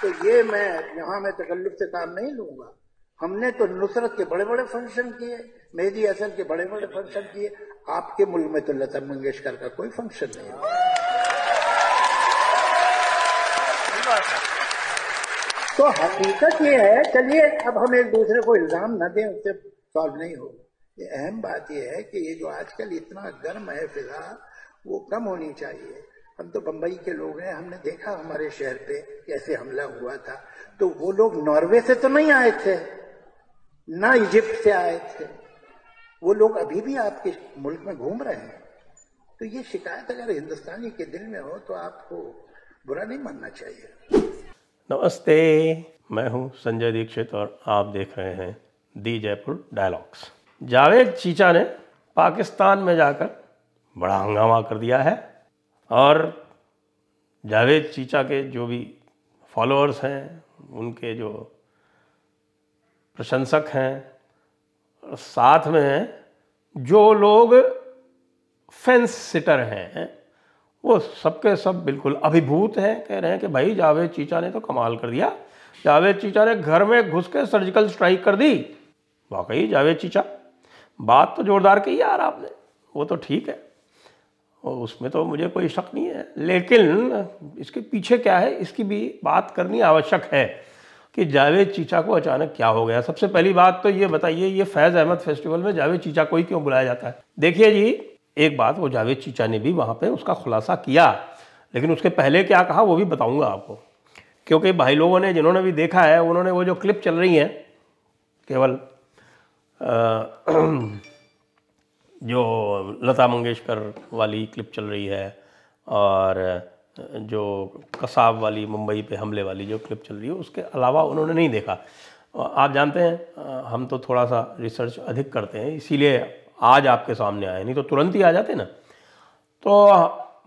तो ये मैं यहाँ मैं तकल्लुफ से काम नहीं लूंगा हमने तो नुसरत के बड़े बड़े फंक्शन किए मेहदी असल के बड़े बड़े फंक्शन किए आपके मुल्क में तो लता मंगेशकर का कोई फंक्शन नहीं तो हकीकत ये है चलिए अब हम एक दूसरे को इल्जाम न दें उससे सॉल्व नहीं होगा ये अहम बात यह है कि ये जो आजकल इतना गर्म है फिलहाल वो कम होनी चाहिए हम तो बंबई के लोग हैं हमने देखा हमारे शहर पे कैसे हमला हुआ था तो वो लोग नॉर्वे से तो नहीं आए थे ना इजिप्ट से आए थे वो लोग अभी भी आपके मुल्क में घूम रहे हैं तो ये शिकायत अगर हिंदुस्तानी के दिल में हो तो आपको बुरा नहीं मानना चाहिए नमस्ते मैं हूं संजय दीक्षित और आप देख रहे हैं दी जयपुर डायलॉग्स जावेद चीचा ने पाकिस्तान में जाकर बड़ा हंगामा कर दिया है और जावेद चीचा के जो भी फॉलोअर्स हैं उनके जो प्रशंसक हैं साथ में जो लोग फेंस सिटर हैं वो सबके सब बिल्कुल अभिभूत हैं कह रहे हैं कि भाई जावेद चीचा ने तो कमाल कर दिया जावेद चीचा ने घर में घुस के सर्जिकल स्ट्राइक कर दी वाकई जावेद चीचा बात तो जोरदार कही यार आपने वो तो ठीक है और उसमें तो मुझे कोई शक नहीं है लेकिन इसके पीछे क्या है इसकी भी बात करनी आवश्यक है कि जावेद चीचा को अचानक क्या हो गया सबसे पहली बात तो ये बताइए ये फैज़ अहमद फेस्टिवल में जावेद चीचा को ही क्यों बुलाया जाता है देखिए जी एक बात वो जावेद चीचा ने भी वहाँ पर उसका खुलासा किया लेकिन उसके पहले क्या कहा वो भी बताऊँगा आपको क्योंकि भाई लोगों ने जिन्होंने भी देखा है उन्होंने वो जो क्लिप चल रही हैं केवल जो लता मंगेशकर वाली क्लिप चल रही है और जो कसाब वाली मुंबई पे हमले वाली जो क्लिप चल रही है उसके अलावा उन्होंने नहीं देखा आप जानते हैं हम तो थोड़ा सा रिसर्च अधिक करते हैं इसीलिए आज आपके सामने आए नहीं तो तुरंत ही आ जाते ना तो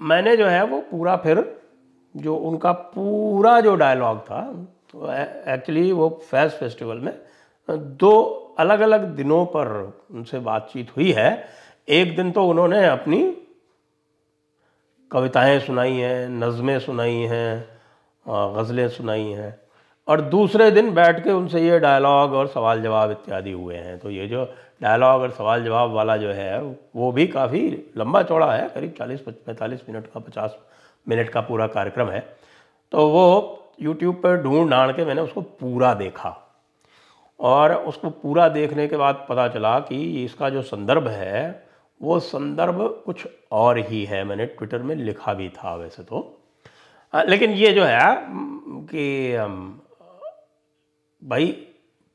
मैंने जो है वो पूरा फिर जो उनका पूरा जो डायलॉग था तो एक्चुअली वो फैज फेस्टिवल में दो अलग अलग दिनों पर उनसे बातचीत हुई है एक दिन तो उन्होंने अपनी कविताएं सुनाई हैं नज़में सुनाई हैं गज़लें सुनाई हैं और दूसरे दिन बैठ के उनसे ये डायलॉग और सवाल जवाब इत्यादि हुए हैं तो ये जो डायलॉग और सवाल जवाब वाला जो है वो भी काफ़ी लंबा चौड़ा है करीब चालीस पैंतालीस मिनट का पचास मिनट का पूरा कार्यक्रम है तो वो यूट्यूब पर ढूंढ ढाँड़ के मैंने उसको पूरा देखा और उसको पूरा देखने के बाद पता चला कि इसका जो संदर्भ है वो संदर्भ कुछ और ही है मैंने ट्विटर में लिखा भी था वैसे तो लेकिन ये जो है कि भाई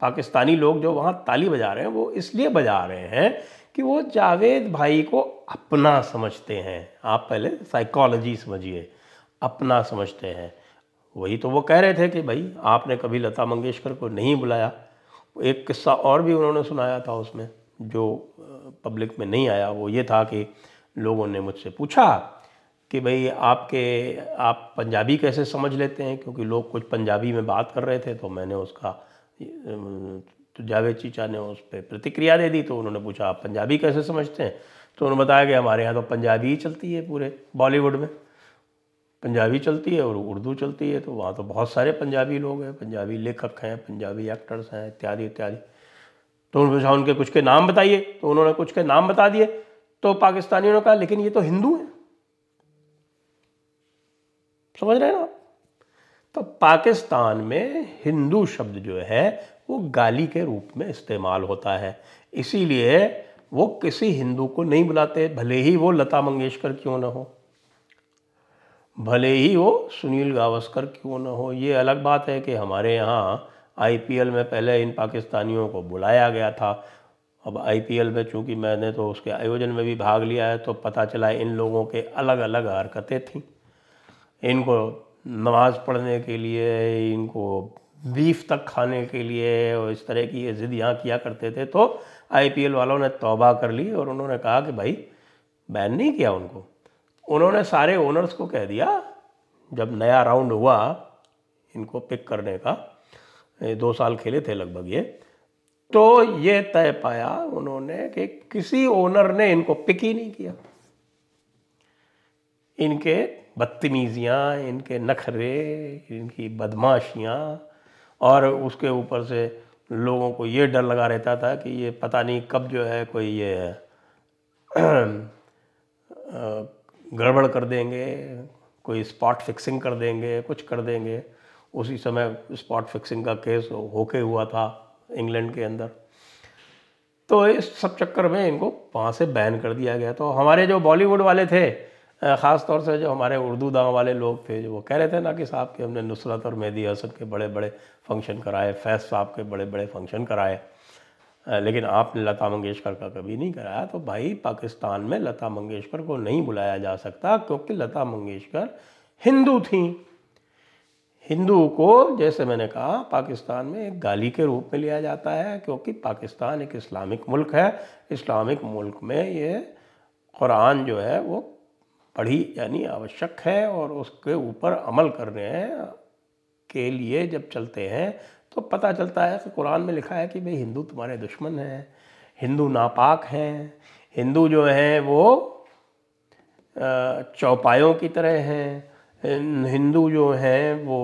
पाकिस्तानी लोग जो वहाँ ताली बजा रहे हैं वो इसलिए बजा रहे हैं कि वो जावेद भाई को अपना समझते हैं आप पहले साइकोलॉजी समझिए अपना समझते हैं वही तो वो कह रहे थे कि भाई आपने कभी लता मंगेशकर को नहीं बुलाया एक किस्सा और भी उन्होंने सुनाया था उसमें जो पब्लिक में नहीं आया वो ये था कि लोगों ने मुझसे पूछा कि भाई आपके आप पंजाबी कैसे समझ लेते हैं क्योंकि लोग कुछ पंजाबी में बात कर रहे थे तो मैंने उसका तो जावेद चीचा ने उस पर प्रतिक्रिया दे दी तो उन्होंने पूछा आप पंजाबी कैसे समझते हैं तो उन्होंने बताया कि हमारे यहाँ तो पंजाबी ही चलती है पूरे बॉलीवुड में पंजाबी चलती है और उर्दू चलती है तो वहाँ तो बहुत सारे पंजाबी लोग हैं पंजाबी लेखक हैं पंजाबी एक्टर्स हैं इत्यादि इत्यादि तो उन्होंने उनके कुछ के नाम बताइए तो उन्होंने कुछ के नाम बता दिए तो पाकिस्तानियों ने कहा लेकिन ये तो हिंदू हैं समझ रहे हैं ना तो पाकिस्तान में हिंदू शब्द जो है वो गाली के रूप में इस्तेमाल होता है इसीलिए वो किसी हिंदू को नहीं बुलाते भले ही वो लता मंगेशकर क्यों ना हो भले ही वो सुनील गावस्कर क्यों ना हो ये अलग बात है कि हमारे यहाँ आई में पहले इन पाकिस्तानियों को बुलाया गया था अब आई में चूँकि मैंने तो उसके आयोजन में भी भाग लिया है तो पता चला इन लोगों के अलग अलग हरकतें थीं इनको नमाज़ पढ़ने के लिए इनको बीफ तक खाने के लिए और इस तरह की ये ज़िद यहाँ किया करते थे तो आई वालों ने तौबा कर ली और उन्होंने कहा कि भाई बैन नहीं किया उनको उन्होंने सारे ओनर्स को कह दिया जब नया राउंड हुआ इनको पिक करने का दो साल खेले थे लगभग ये तो ये तय पाया उन्होंने कि किसी ओनर ने इनको पिक ही नहीं किया इनके बदतमीजियाँ इनके नखरे इनकी बदमाशियाँ और उसके ऊपर से लोगों को ये डर लगा रहता था कि ये पता नहीं कब जो है कोई ये है गड़बड़ कर देंगे कोई स्पॉट फिक्सिंग कर देंगे कुछ कर देंगे उसी समय स्पॉट फिक्सिंग का केस होके हुआ था इंग्लैंड के अंदर तो इस सब चक्कर में इनको वहाँ से बैन कर दिया गया तो हमारे जो बॉलीवुड वाले थे ख़ास तौर से जो हमारे उर्दू दाँव वाले लोग थे जो वो कह रहे थे ना कि साहब कि हमने नुसरत और मेहदी हसन के बड़े बड़े फंक्शन कराए फैज साहब के बड़े बड़े फंक्शन कराए लेकिन आप लता मंगेशकर का कभी नहीं कराया तो भाई पाकिस्तान में लता मंगेशकर को नहीं बुलाया जा सकता क्योंकि लता मंगेशकर हिंदू थी हिंदू को जैसे मैंने कहा पाकिस्तान में एक गाली के रूप में लिया जाता है क्योंकि पाकिस्तान एक इस्लामिक मुल्क है इस्लामिक मुल्क में ये कुरान जो है वो पढ़ी यानी आवश्यक है और उसके ऊपर अमल करने के लिए जब चलते हैं तो पता चलता है कि कुरान में लिखा है कि भाई हिंदू तुम्हारे दुश्मन हैं हिंदू नापाक हैं हिंदू जो हैं वो चौपायों की तरह हैं हिंदू जो हैं वो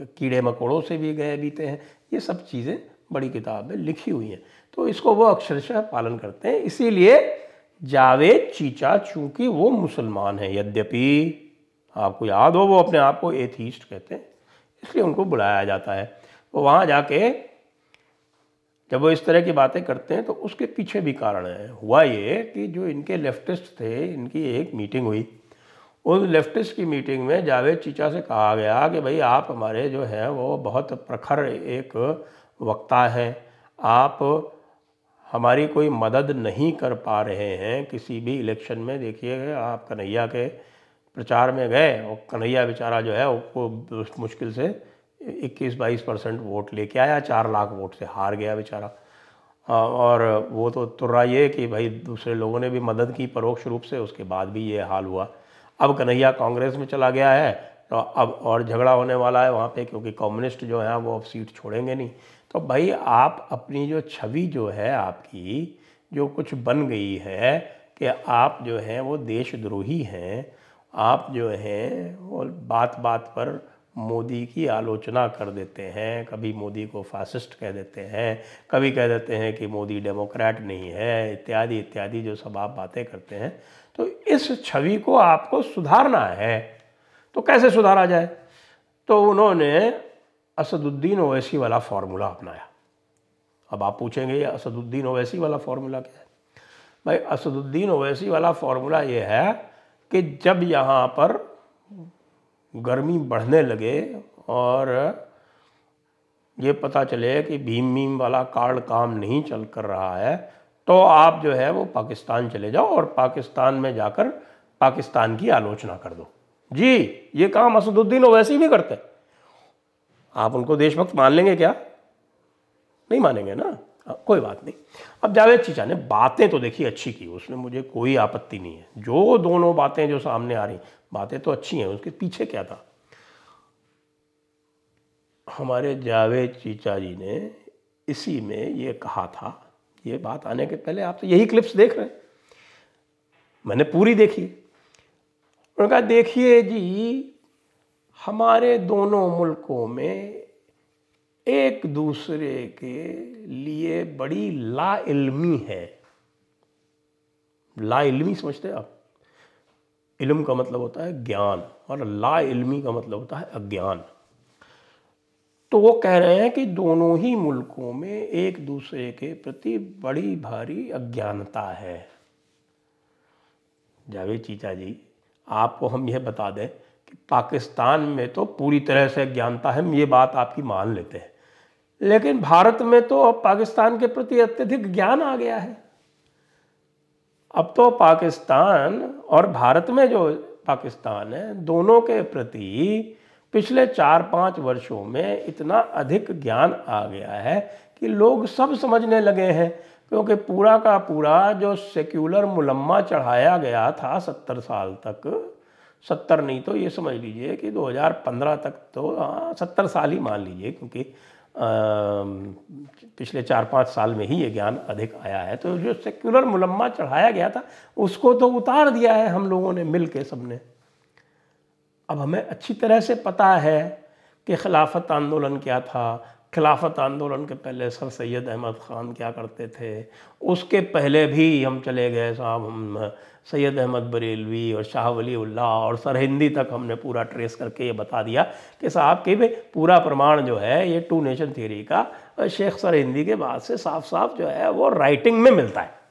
कीड़े मकोड़ों से भी गए बीते हैं ये सब चीज़ें बड़ी किताब में लिखी हुई हैं तो इसको वो अक्षरशः पालन करते हैं इसीलिए जावेद चीचा चूँकि वो मुसलमान हैं यद्यपि आपको याद हो वो अपने आप को एथीस्ट कहते हैं इसलिए उनको बुलाया जाता है वो तो वहाँ जाके जब वो इस तरह की बातें करते हैं तो उसके पीछे भी कारण है हुआ ये कि जो इनके लेफ्टिस्ट थे इनकी एक मीटिंग हुई उस लेफ्टिस्ट की मीटिंग में जावेद चीचा से कहा गया कि भाई आप हमारे जो हैं वो बहुत प्रखर एक वक्ता हैं आप हमारी कोई मदद नहीं कर पा रहे हैं किसी भी इलेक्शन में देखिए आप कन्हैया के प्रचार में गए और कन्हैया बेचारा जो है वो मुश्किल से इक्कीस बाईस परसेंट वोट लेके आया चार लाख वोट से हार गया बेचारा और वो तो तुर्रा ये कि भाई दूसरे लोगों ने भी मदद की परोक्ष रूप से उसके बाद भी ये हाल हुआ अब कन्हैया कांग्रेस में चला गया है तो अब और झगड़ा होने वाला है वहाँ पे क्योंकि कम्युनिस्ट जो हैं वो अब सीट छोड़ेंगे नहीं तो भाई आप अपनी जो छवि जो है आपकी जो कुछ बन गई है कि आप जो हैं वो देशद्रोही हैं आप जो हैं वो बात बात पर मोदी की आलोचना कर देते हैं कभी मोदी को फासिस्ट कह देते हैं कभी कह देते हैं कि मोदी डेमोक्रेट नहीं है इत्यादि इत्यादि जो सब आप बातें करते हैं तो इस छवि को आपको सुधारना है तो कैसे सुधारा जाए तो उन्होंने असदुद्दीन ओवैसी वाला फार्मूला अपनाया अब आप पूछेंगे ये असदुद्दीन ओवैसी वाला फार्मूला क्या है भाई असदुद्दीन ओवैसी वाला फार्मूला ये है कि जब यहाँ पर गर्मी बढ़ने लगे और ये पता चले कि भीम भीम वाला कार्ड काम नहीं चल कर रहा है तो आप जो है वो पाकिस्तान चले जाओ और पाकिस्तान में जाकर पाकिस्तान की आलोचना कर दो जी ये काम असदुद्दीन ही भी करते आप उनको देशभक्त मान लेंगे क्या नहीं मानेंगे ना कोई बात नहीं अब जावेद चीचा ने बातें तो देखी अच्छी की उसमें मुझे कोई आपत्ति नहीं है जो दोनों बातें जो सामने आ रही बातें तो अच्छी हैं उसके पीछे क्या था हमारे जावेद चीचा जी ने इसी में ये कहा था ये बात आने के पहले आप तो यही क्लिप्स देख रहे हैं मैंने पूरी देखी उन्होंने कहा देखिए जी हमारे दोनों मुल्कों में एक दूसरे के लिए बड़ी लाइल्मी है लाइल्मी समझते हैं आप इल्म का मतलब होता है ज्ञान और लाइल्मी का मतलब होता है अज्ञान तो वो कह रहे हैं कि दोनों ही मुल्कों में एक दूसरे के प्रति बड़ी भारी अज्ञानता है जावेद चीचा जी आपको हम यह बता दें कि पाकिस्तान में तो पूरी तरह से अज्ञानता है हम ये बात आपकी मान लेते हैं लेकिन भारत में तो अब पाकिस्तान के प्रति अत्यधिक ज्ञान आ गया है अब तो पाकिस्तान और भारत में जो पाकिस्तान है दोनों के प्रति पिछले चार पाँच वर्षों में इतना अधिक ज्ञान आ गया है कि लोग सब समझने लगे हैं क्योंकि पूरा का पूरा जो सेक्युलर मुलम्मा चढ़ाया गया था सत्तर साल तक सत्तर नहीं तो ये समझ लीजिए कि 2015 तक तो हाँ सत्तर साल ही मान लीजिए क्योंकि पिछले चार पाँच साल में ही ये ज्ञान अधिक आया है तो जो सेक्युलर मुलम्मा चढ़ाया गया था उसको तो उतार दिया है हम लोगों ने मिल के सबने अब हमें अच्छी तरह से पता है कि खिलाफत आंदोलन क्या था खिलाफत आंदोलन के पहले सर सैयद अहमद ख़ान क्या करते थे उसके पहले भी हम चले गए साहब हम सैयद अहमद बरेलवी और शाह वली उल्लाह और सरहिंदी तक हमने पूरा ट्रेस करके ये बता दिया कि साहब के भी पूरा प्रमाण जो है ये टू नेशन थियरी का शेख सरहिंदी के बाद से साफ साफ जो है वो राइटिंग में मिलता है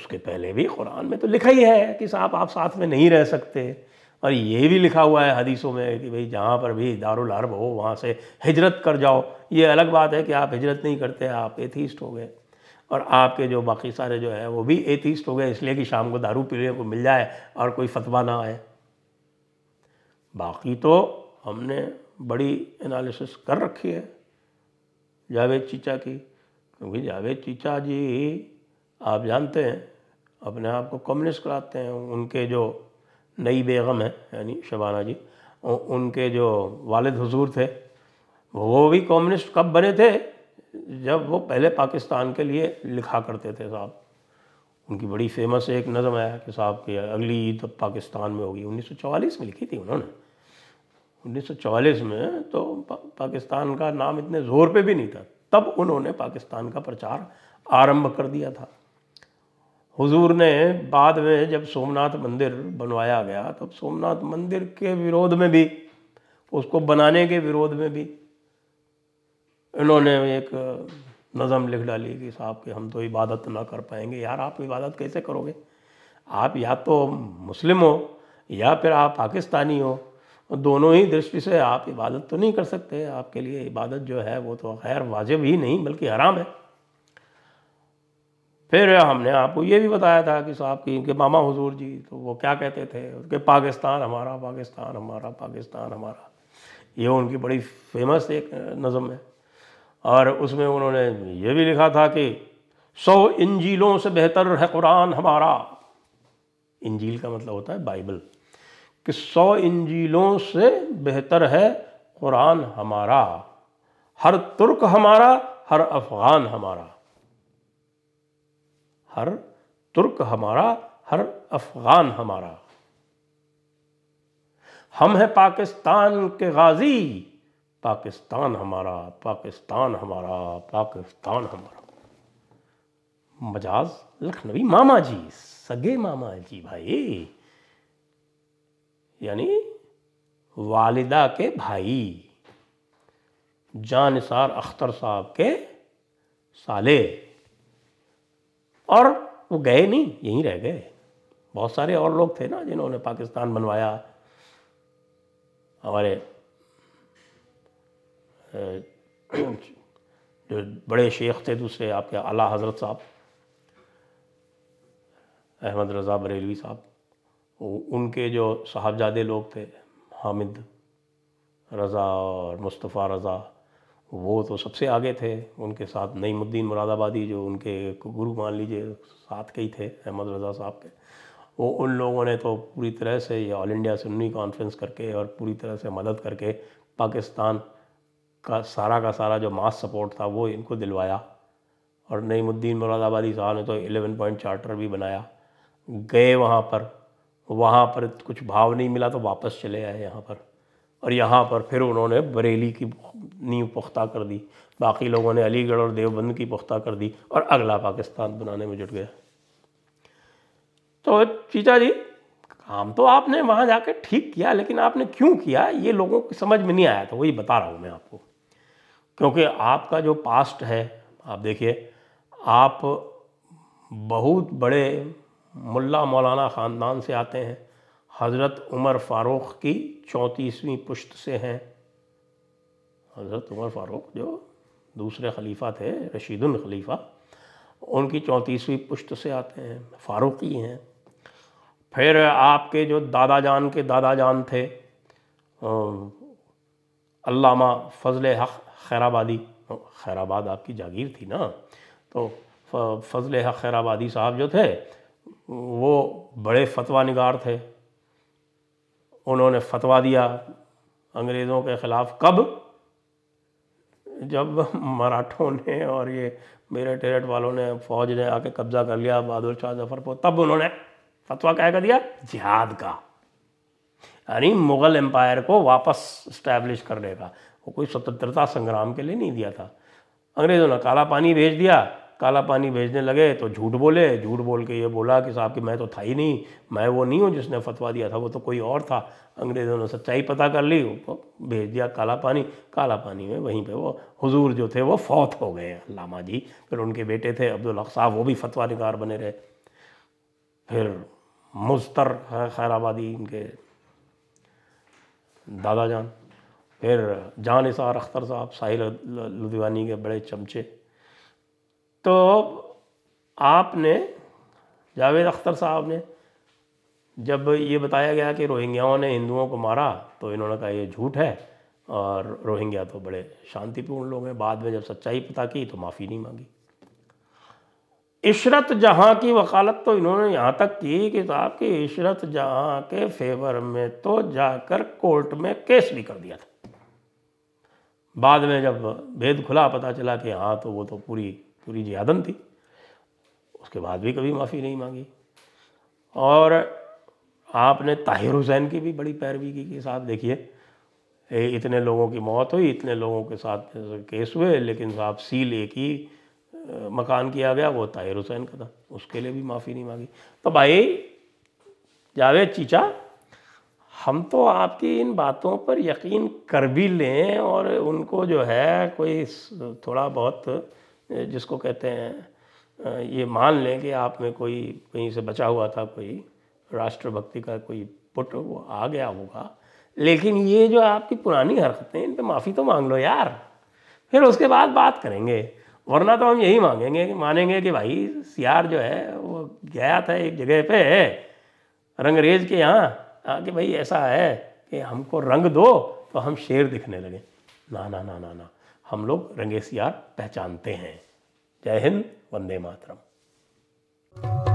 उसके पहले भी कुरान में तो लिखा ही है कि साहब आप साथ में नहीं रह सकते और ये भी लिखा हुआ है हदीसों में कि भाई जहाँ पर भी दारुल हर्ब हो वहाँ से हिजरत कर जाओ ये अलग बात है कि आप हिजरत नहीं करते आप एथीस्ट हो गए और आपके जो बाकी सारे जो है वो भी एथीस्ट हो गए इसलिए कि शाम को दारू पीने को मिल जाए और कोई फतवा ना आए बाकी तो हमने बड़ी एनालिसिस कर रखी है जावेद चीचा की क्योंकि जावेद चीचा जी आप जानते हैं अपने आप को कम्युनिस्ट कराते हैं उनके जो नई बेगम है यानी शबाना जी उनके जो वालिद हजूर थे वो भी कम्युनिस्ट कब बने थे जब वो पहले पाकिस्तान के लिए लिखा करते थे साहब उनकी बड़ी फेमस एक नज़म आया कि साहब की अगली ईद अब पाकिस्तान में होगी 1944 में लिखी थी उन्होंने 1944 में तो पा, पाकिस्तान का नाम इतने ज़ोर पे भी नहीं था तब उन्होंने पाकिस्तान का प्रचार आरंभ कर दिया था हुजूर ने बाद में जब सोमनाथ मंदिर बनवाया गया तब सोमनाथ मंदिर के विरोध में भी उसको बनाने के विरोध में भी इन्होंने एक नज़म लिख डाली कि साहब कि हम तो इबादत ना कर पाएंगे यार आप इबादत कैसे करोगे आप या तो मुस्लिम हो या फिर आप पाकिस्तानी हो दोनों ही दृष्टि से आप इबादत तो नहीं कर सकते आपके लिए इबादत जो है वो तो खैर वाजिब ही नहीं बल्कि हराम है फिर हमने आपको ये भी बताया था कि साहब की इनके मामा हजूर जी तो वो क्या कहते थे उनके पाकिस्तान हमारा पाकिस्तान हमारा पाकिस्तान हमारा ये उनकी बड़ी फेमस एक नज़म है और उसमें उन्होंने ये भी लिखा था कि सौ इंजीलों से बेहतर है कुरान हमारा इंजील का मतलब होता है बाइबल कि सौ इंजीलों से बेहतर है कुरान हमारा हर तुर्क हमारा हर अफ़गान हमारा हर तुर्क हमारा हर अफगान हमारा हम हैं पाकिस्तान के गाजी पाकिस्तान हमारा पाकिस्तान हमारा पाकिस्तान हमारा मजाज लखनवी मामा जी सगे मामा जी भाई यानी वालिदा के भाई जानसार अख्तर साहब के साले और वो गए नहीं यहीं रह गए बहुत सारे और लोग थे ना जिन्होंने पाकिस्तान बनवाया हमारे जो बड़े शेख थे दूसरे आपके आला हजरत साहब अहमद रज़ा बरेलवी साहब उनके जो साहबजादे लोग थे हामिद रज़ा और मुस्तफ़ा रज़ा वो तो सबसे आगे थे उनके साथ नईमुद्दीन मुरादाबादी जो उनके गुरु मान लीजिए साथ के ही थे अहमद रज़ा साहब के वो उन लोगों ने तो पूरी तरह से ये ऑल इंडिया सुन्नी कॉन्फ्रेंस करके और पूरी तरह से मदद करके पाकिस्तान का सारा का सारा जो मास सपोर्ट था वो इनको दिलवाया और नईमुद्दीन मुरादाबादी साहब ने तो एलेवन पॉइंट चार्टर भी बनाया गए वहाँ पर वहाँ पर कुछ भाव नहीं मिला तो वापस चले आए यहाँ पर और यहाँ पर फिर उन्होंने बरेली की नींव पुख्ता कर दी बाकी लोगों ने अलीगढ़ और देवबंद की पुख्ता कर दी और अगला पाकिस्तान बनाने में जुट गया तो चीचा जी काम तो आपने वहाँ जाके ठीक किया लेकिन आपने क्यों किया ये लोगों को समझ में नहीं आया था वही बता रहा हूँ मैं आपको क्योंकि आपका जो पास्ट है आप देखिए आप बहुत बड़े मुल्ला मौलाना ख़ानदान से आते हैं हज़रत उमर फ़ारूक की चौंतीसवीं पुश्त से हैं हज़रत उमर फ़ारूक जो दूसरे खलीफा थे रशीदुल खलीफा उनकी चौंतीसवीं पुश्त से आते हैं फ़ारूकी हैं फिर आपके जो दादा जान के दादा जान थे अल्लामा फजल हक खैराबादी खैराबाद आपकी जागीर थी ना तो फजल हक खैराबादी साहब जो थे वो बड़े फतवा निगार थे उन्होंने फतवा दिया अंग्रेज़ों के ख़िलाफ़ कब जब मराठों ने और ये मेरे टेरेट वालों ने फौज ने आके कब्ज़ा कर लिया बहादुर शाह जफर को तब उन्होंने फतवा क्या कर दिया जिहाद का यानी मुग़ल एम्पायर को वापस इस्टेब्लिश करने का वो कोई स्वतंत्रता संग्राम के लिए नहीं दिया था अंग्रेज़ों ने काला पानी भेज दिया काला पानी भेजने लगे तो झूठ बोले झूठ बोल के ये बोला कि साहब कि मैं तो था ही नहीं मैं वो नहीं हूँ जिसने फतवा दिया था वो तो कोई और था अंग्रेज़ों ने सच्चाई पता कर ली उनको भेज दिया काला पानी काला पानी में वहीं पे वो हुजूर जो थे वो फौत हो गए लामा जी फिर उनके बेटे थे अब्दुल हक साहब वो भी फतवा निकार बने रहे फिर मुस्तर खैराबादी इनके दादा जान फिर जान इसार अख्तर साहब साहिल लुधियानी के बड़े चमचे तो आपने जावेद अख्तर साहब ने जब ये बताया गया कि रोहिंग्याओं ने हिंदुओं को मारा तो इन्होंने कहा ये झूठ है और रोहिंग्या तो बड़े शांतिपूर्ण लोग हैं बाद में जब सच्चाई पता की तो माफ़ी नहीं मांगी इशरत जहाँ की वकालत तो इन्होंने यहाँ तक की कि साहब की इशरत जहाँ के फेवर में तो जाकर कोर्ट में केस भी कर दिया था बाद में जब भेद खुला पता चला कि हाँ तो वो तो पूरी पूरी जियादन थी उसके बाद भी कभी माफ़ी नहीं मांगी और आपने ताहिर हुसैन की भी बड़ी पैरवी की कि साहब देखिए इतने लोगों की मौत हुई इतने लोगों के साथ केस हुए लेकिन साहब सील एक ही मकान किया गया वो ताहिर हुसैन का था उसके लिए भी माफ़ी नहीं मांगी तो भाई जावेद चीचा हम तो आपकी इन बातों पर यकीन कर भी लें और उनको जो है कोई थोड़ा बहुत जिसको कहते हैं ये मान लें कि आप में कोई कहीं से बचा हुआ था कोई राष्ट्रभक्ति का कोई पुट वो आ गया होगा लेकिन ये जो आपकी पुरानी हरकतें इन पर माफ़ी तो मांग लो यार फिर उसके बाद बात करेंगे वरना तो हम यही मांगेंगे कि मानेंगे कि भाई सियार जो है वो गया था एक जगह पे रंगरेज के यहाँ कि भाई ऐसा है कि हमको रंग दो तो हम शेर दिखने लगे ना ना ना ना ना हम लोग रंगेसियार पहचानते हैं जय हिंद वंदे मातरम